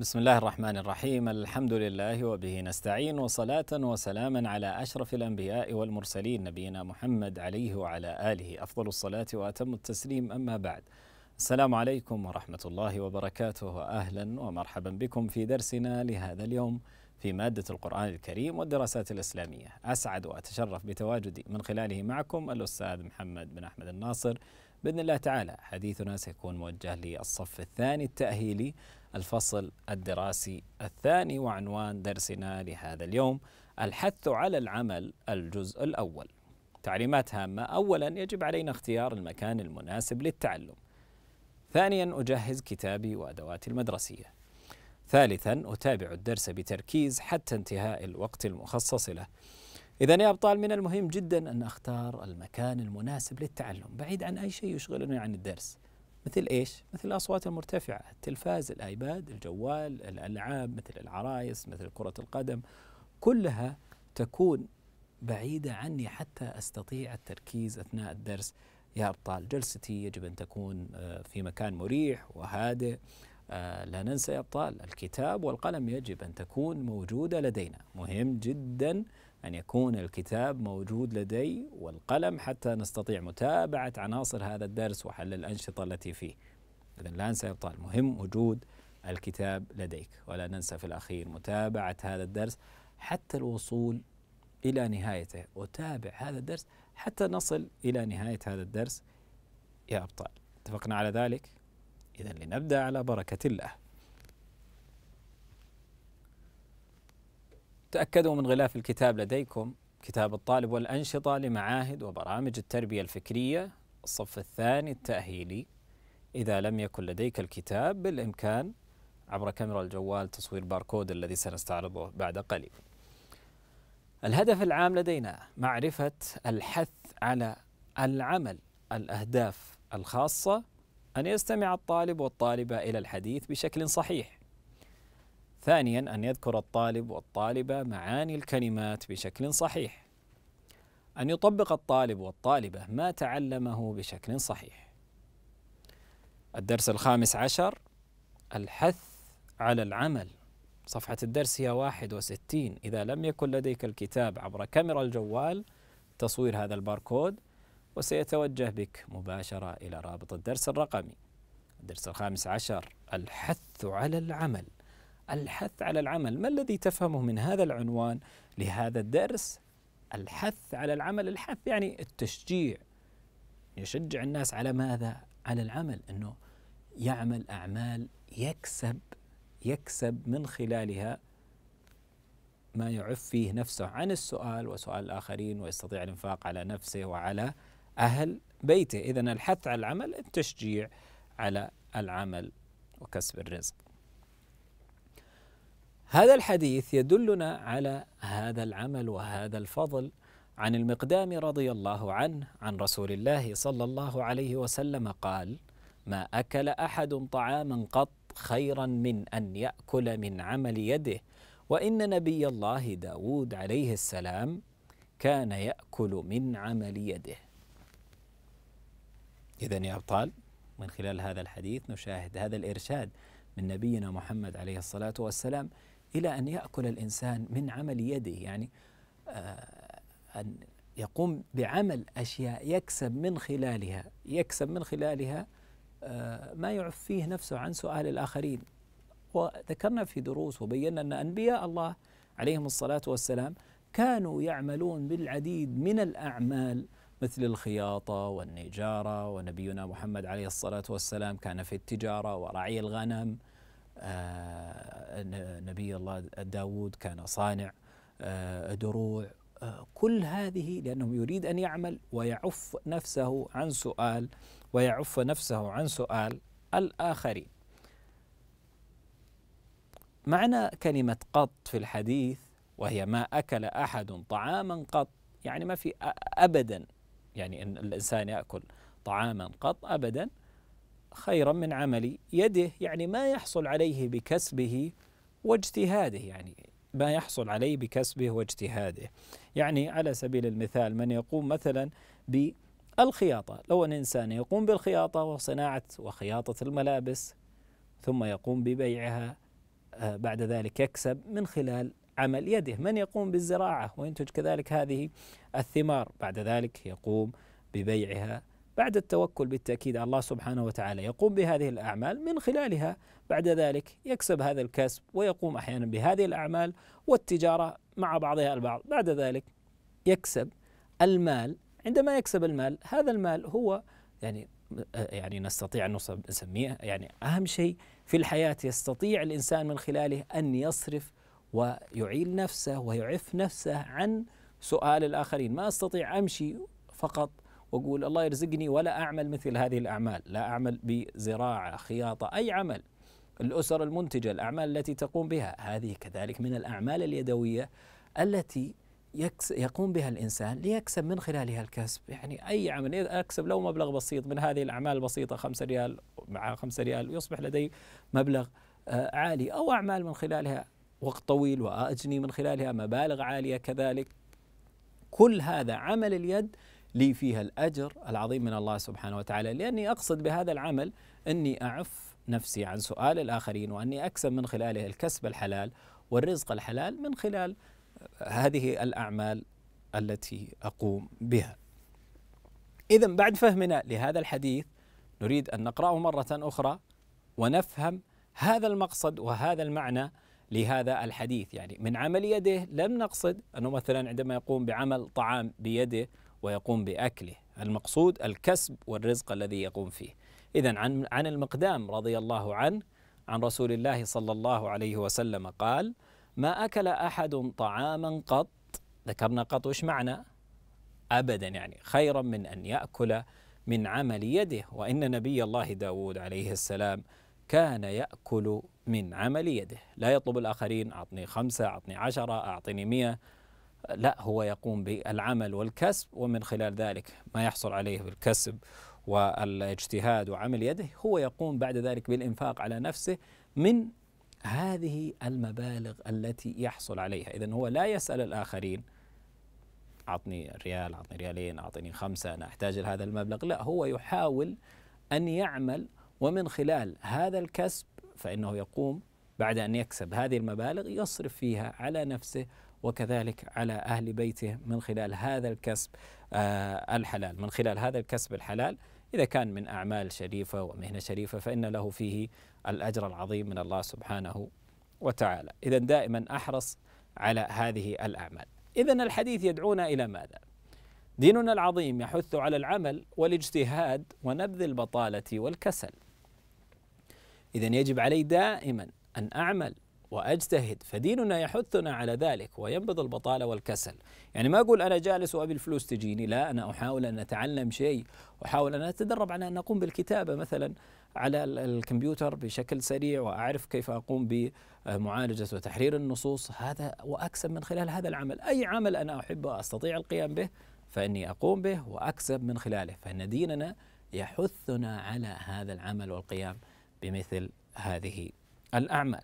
بسم الله الرحمن الرحيم الحمد لله وبه نستعين وصلاة وسلاما على أشرف الأنبياء والمرسلين نبينا محمد عليه وعلى آله أفضل الصلاة وأتم التسليم أما بعد السلام عليكم ورحمة الله وبركاته أهلا ومرحبا بكم في درسنا لهذا اليوم في مادة القرآن الكريم والدراسات الإسلامية أسعد وأتشرف بتواجدي من خلاله معكم الأستاذ محمد بن أحمد الناصر بإذن الله تعالى حديثنا سيكون موجه للصف الثاني التأهيلي الفصل الدراسي الثاني وعنوان درسنا لهذا اليوم الحث على العمل الجزء الأول تعليمات هامة أولا يجب علينا اختيار المكان المناسب للتعلم ثانيا أجهز كتابي وأدواتي المدرسية ثالثا أتابع الدرس بتركيز حتى انتهاء الوقت المخصص له إذا يا أبطال من المهم جدا أن أختار المكان المناسب للتعلم بعيد عن أي شيء يشغلني عن الدرس مثل ايش؟ مثل الاصوات المرتفعه، التلفاز، الايباد، الجوال، الالعاب مثل العرايس، مثل كره القدم، كلها تكون بعيده عني حتى استطيع التركيز اثناء الدرس. يا ابطال جلستي يجب ان تكون آه، في مكان مريح وهادئ. آه، لا ننسى يا ابطال الكتاب والقلم يجب ان تكون موجوده لدينا، مهم جدا أن يكون الكتاب موجود لدي والقلم حتى نستطيع متابعة عناصر هذا الدرس وحل الأنشطة التي فيه إذا لا ننسى إبطال مهم وجود الكتاب لديك ولا ننسى في الأخير متابعة هذا الدرس حتى الوصول إلى نهايته وتابع هذا الدرس حتى نصل إلى نهاية هذا الدرس يا أبطال اتفقنا على ذلك؟ إذا لنبدأ على بركة الله تأكدوا من غلاف الكتاب لديكم كتاب الطالب والأنشطة لمعاهد وبرامج التربية الفكرية الصف الثاني التأهيلي إذا لم يكن لديك الكتاب بالإمكان عبر كاميرا الجوال تصوير باركود الذي سنستعرضه بعد قليل الهدف العام لدينا معرفة الحث على العمل الأهداف الخاصة أن يستمع الطالب والطالبة إلى الحديث بشكل صحيح ثانيا أن يذكر الطالب والطالبة معاني الكلمات بشكل صحيح أن يطبق الطالب والطالبة ما تعلمه بشكل صحيح الدرس الخامس عشر الحث على العمل صفحة الدرس هي 61 إذا لم يكن لديك الكتاب عبر كاميرا الجوال تصوير هذا الباركود وسيتوجه بك مباشرة إلى رابط الدرس الرقمي الدرس الخامس عشر الحث على العمل الحث على العمل ما الذي تفهمه من هذا العنوان لهذا الدرس الحث على العمل الحث يعني التشجيع يشجع الناس على ماذا على العمل انه يعمل اعمال يكسب يكسب من خلالها ما يعف فيه نفسه عن السؤال وسؤال الآخرين ويستطيع الإنفاق على نفسه وعلى أهل بيته إذا الحث على العمل التشجيع على العمل وكسب الرزق هذا الحديث يدلنا على هذا العمل وهذا الفضل عن المقدام رضي الله عنه عن رسول الله صلى الله عليه وسلم قال ما اكل احد طعاما قط خيرا من ان ياكل من عمل يده وان نبي الله داود عليه السلام كان ياكل من عمل يده اذا يا ابطال من خلال هذا الحديث نشاهد هذا الارشاد من نبينا محمد عليه الصلاه والسلام إلى أن يأكل الإنسان من عمل يده يعني آه، أن يقوم بعمل أشياء يكسب من خلالها يكسب من خلالها آه، ما يعفيه نفسه عن سؤال الآخرين وذكرنا في دروس وبينا أن أنبياء الله عليهم الصلاة والسلام كانوا يعملون بالعديد من الأعمال مثل الخياطة والنجارة ونبينا محمد عليه الصلاة والسلام كان في التجارة ورعي الغنم آه، نبي الله داود كان صانع آه، دروع آه، كل هذه لأنه يريد أن يعمل ويعف نفسه عن سؤال ويعف نفسه عن سؤال الآخرين معنى كلمة قط في الحديث وهي ما أكل أحد طعاما قط يعني ما في أبدا يعني أن الإنسان يأكل طعاما قط أبدا خيرا من عمل يده يعني ما يحصل عليه بكسبه واجتهاده يعني ما يحصل عليه بكسبه واجتهاده يعني على سبيل المثال من يقوم مثلا بالخياطة لو أن إنسان يقوم بالخياطة وصناعة وخياطة الملابس ثم يقوم ببيعها آه، بعد ذلك يكسب من خلال عمل يده من يقوم بالزراعة وينتج كذلك هذه الثمار بعد ذلك يقوم ببيعها بعد التوكل بالتأكيد على الله سبحانه وتعالى يقوم بهذه الأعمال من خلالها بعد ذلك يكسب هذا الكسب ويقوم أحيانا بهذه الأعمال والتجارة مع بعضها البعض بعد ذلك يكسب المال عندما يكسب المال هذا المال هو يعني يعني نستطيع أن نسميه يعني أهم شيء في الحياة يستطيع الإنسان من خلاله أن يصرف ويعيل نفسه ويعف نفسه عن سؤال الآخرين ما أستطيع أمشي فقط واقول الله يرزقني ولا اعمل مثل هذه الاعمال، لا اعمل بزراعه، خياطه، اي عمل. الاسر المنتجه، الاعمال التي تقوم بها، هذه كذلك من الاعمال اليدويه التي يقوم بها الانسان ليكسب من خلالها الكسب، يعني اي عمل اكسب لو مبلغ بسيط من هذه الاعمال البسيطه 5 ريال مع 5 ريال ويصبح لدي مبلغ آه، عالي او اعمال من خلالها وقت طويل واجني من خلالها مبالغ عاليه كذلك كل هذا عمل اليد لي فيها الأجر العظيم من الله سبحانه وتعالى لأني أقصد بهذا العمل أني أعف نفسي عن سؤال الآخرين وأني أكسب من خلاله الكسب الحلال والرزق الحلال من خلال هذه الأعمال التي أقوم بها إذا بعد فهمنا لهذا الحديث نريد أن نقرأه مرة أخرى ونفهم هذا المقصد وهذا المعنى لهذا الحديث يعني من عمل يده لم نقصد أنه مثلا عندما يقوم بعمل طعام بيده ويقوم باكله المقصود الكسب والرزق الذي يقوم فيه اذا عن عن المقدام رضي الله عنه عن رسول الله صلى الله عليه وسلم قال ما اكل احد طعاما قط ذكرنا قط وش معنى ابدا يعني خيرا من ان ياكل من عمل يده وان نبي الله داود عليه السلام كان ياكل من عمل يده لا يطلب الآخرين أعطني خمسة أعطني عشرة أعطني مئة لا هو يقوم بالعمل والكسب ومن خلال ذلك ما يحصل عليه بالكسب والاجتهاد وعمل يده هو يقوم بعد ذلك بالإنفاق على نفسه من هذه المبالغ التي يحصل عليها إذا هو لا يسأل الآخرين أعطني ريال أعطني ريالين أعطني خمسة أنا أحتاج لهذا المبلغ لا هو يحاول أن يعمل ومن خلال هذا الكسب فإنه يقوم بعد أن يكسب هذه المبالغ يصرف فيها على نفسه وكذلك على أهل بيته من خلال هذا الكسب آه، الحلال من خلال هذا الكسب الحلال إذا كان من أعمال شريفة ومهنة شريفة فإن له فيه الأجر العظيم من الله سبحانه وتعالى إذا دائما أحرص على هذه الأعمال إذا الحديث يدعونا إلى ماذا؟ ديننا العظيم يحث على العمل والاجتهاد ونبذ البطالة والكسل إذا يجب علي دائما أن أعمل واجتهد فديننا يحثنا على ذلك وينبذ البطاله والكسل يعني ما اقول انا جالس وابي الفلوس تجيني لا انا احاول ان اتعلم شيء احاول ان اتدرب على ان اقوم بالكتابه مثلا على الكمبيوتر بشكل سريع واعرف كيف اقوم بمعالجه وتحرير النصوص هذا واكسب من خلال هذا العمل اي عمل انا احبه استطيع القيام به فاني اقوم به واكسب من خلاله فان ديننا يحثنا على هذا العمل والقيام بمثل هذه الاعمال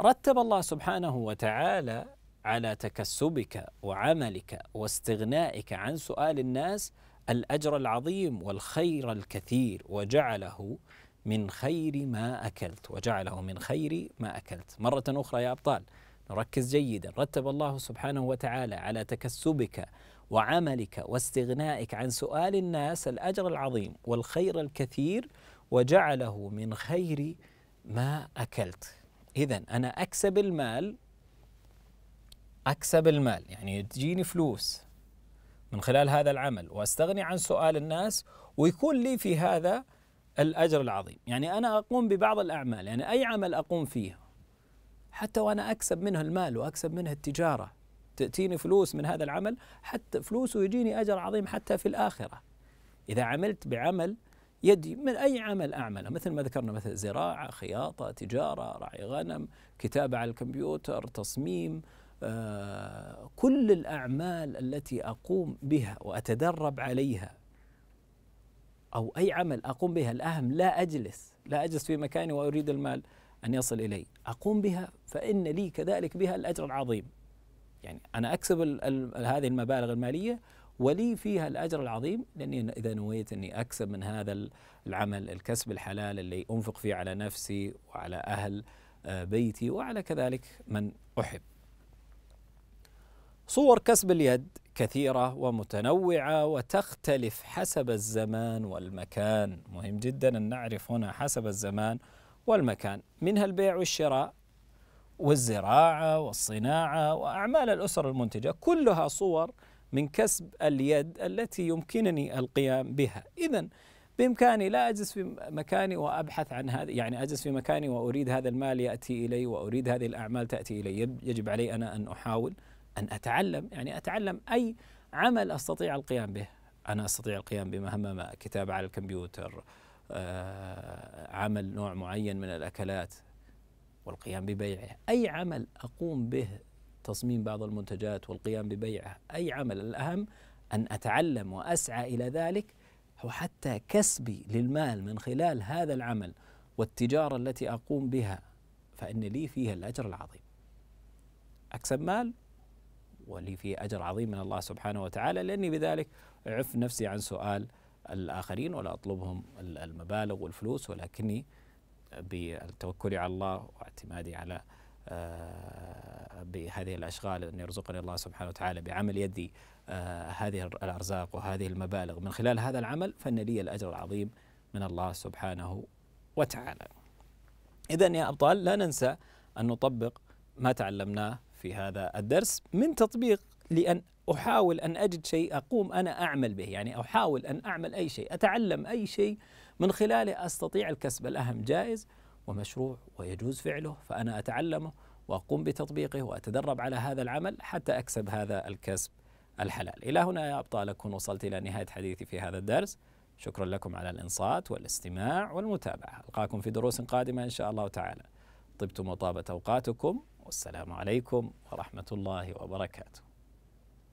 رتب الله سبحانه وتعالى على تكسبك وعملك واستغنائك عن سؤال الناس الاجر العظيم والخير الكثير وجعله من خير ما اكلت وجعله من خير ما اكلت مره اخرى يا ابطال نركز جيدا رتب الله سبحانه وتعالى على تكسبك وعملك واستغنائك عن سؤال الناس الاجر العظيم والخير الكثير وجعله من خير ما اكلت إذا أنا أكسب المال أكسب المال يعني تجيني فلوس من خلال هذا العمل وأستغني عن سؤال الناس ويكون لي في هذا الأجر العظيم يعني أنا أقوم ببعض الأعمال يعني أي عمل أقوم فيه حتى وأنا أكسب منه المال وأكسب منه التجارة تأتيني فلوس من هذا العمل حتى فلوس ويجيني أجر عظيم حتى في الآخرة إذا عملت بعمل يدي من أي عمل أعمله مثل ما ذكرنا مثل زراعة خياطة تجارة راعي غنم كتابة على الكمبيوتر تصميم آه، كل الأعمال التي أقوم بها وأتدرب عليها أو أي عمل أقوم بها الأهم لا أجلس لا أجلس في مكاني وأريد المال أن يصل إلي أقوم بها فإن لي كذلك بها الأجر العظيم يعني أنا أكسب هذه المبالغ المالية ولي فيها الأجر العظيم لأني إذا نويت أني أكسب من هذا العمل الكسب الحلال اللي أنفق فيه على نفسي وعلى أهل آه، بيتي وعلى كذلك من أحب صور كسب اليد كثيرة ومتنوعة وتختلف حسب الزمان والمكان مهم جدا أن نعرف هنا حسب الزمان والمكان منها البيع والشراء والزراعة والصناعة وأعمال الأسر المنتجة كلها صور من كسب اليد التي يمكنني القيام بها إذا بإمكاني لا أجلس في مكاني وأبحث عن هذا يعني أجلس في مكاني وأريد هذا المال يأتي إلي وأريد هذه الأعمال تأتي إلي يجب علي أنا أن أحاول أن أتعلم يعني أتعلم أي عمل أستطيع القيام به أنا أستطيع القيام بمهمة كتابة على الكمبيوتر آه، عمل نوع معين من الأكلات والقيام ببيعه أي عمل أقوم به تصميم بعض المنتجات والقيام ببيعها أي عمل الأهم أن أتعلم وأسعى إلى ذلك وحتى كسبي للمال من خلال هذا العمل والتجارة التي أقوم بها فإن لي فيها الأجر العظيم أكسب مال ولي فيه أجر عظيم من الله سبحانه وتعالى لأني بذلك أعف نفسي عن سؤال الآخرين ولا أطلبهم المبالغ والفلوس ولكني بالتوكل على الله واعتمادي على آه، بهذه الأشغال أن يرزقني الله سبحانه وتعالى بعمل يدي آه، هذه الأرزاق وهذه المبالغ من خلال هذا العمل فإن لي الأجر العظيم من الله سبحانه وتعالى إذا يا أبطال لا ننسى أن نطبق ما تعلمناه في هذا الدرس من تطبيق لأن أحاول أن أجد شيء أقوم أنا أعمل به يعني أحاول أن أعمل أي شيء أتعلم أي شيء من خلاله أستطيع الكسب الأهم جائز ومشروع ويجوز فعله فأنا أتعلمه وأقوم بتطبيقه وأتدرب على هذا العمل حتى أكسب هذا الكسب الحلال إلى هنا يا أبطال أكون وصلت إلى نهاية حديثي في هذا الدرس شكرا لكم على الإنصات والاستماع والمتابعة ألقاكم في دروس قادمة إن شاء الله تعالى طبتم وطابت أوقاتكم والسلام عليكم ورحمة الله وبركاته